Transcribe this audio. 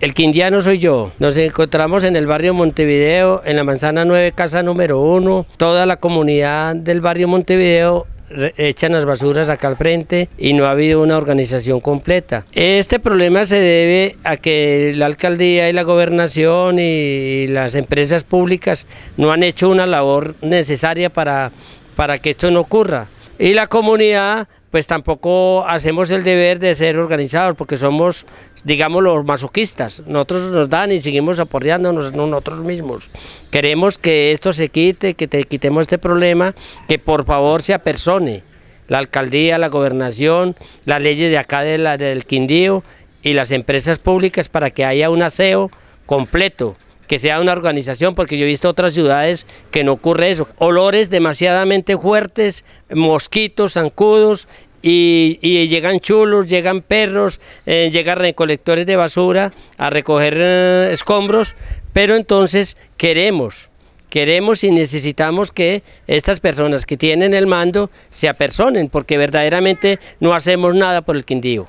El quindiano soy yo. Nos encontramos en el barrio Montevideo, en la manzana 9, casa número 1. Toda la comunidad del barrio Montevideo echan las basuras acá al frente y no ha habido una organización completa. Este problema se debe a que la alcaldía y la gobernación y las empresas públicas no han hecho una labor necesaria para, para que esto no ocurra. Y la comunidad, pues tampoco hacemos el deber de ser organizados, porque somos, digamos, los masoquistas. Nosotros nos dan y seguimos apoyándonos nosotros mismos. Queremos que esto se quite, que te quitemos este problema, que por favor se apersone la alcaldía, la gobernación, las leyes de acá de la, del Quindío y las empresas públicas para que haya un aseo completo que sea una organización, porque yo he visto otras ciudades que no ocurre eso. Olores demasiadamente fuertes, mosquitos, zancudos, y, llegan chulos, llegan perros, eh, llegan recolectores de basura a recoger eh, escombros, pero entonces queremos, queremos y necesitamos que estas personas que tienen el mando se apersonen, porque verdaderamente no hacemos nada por el Quindío.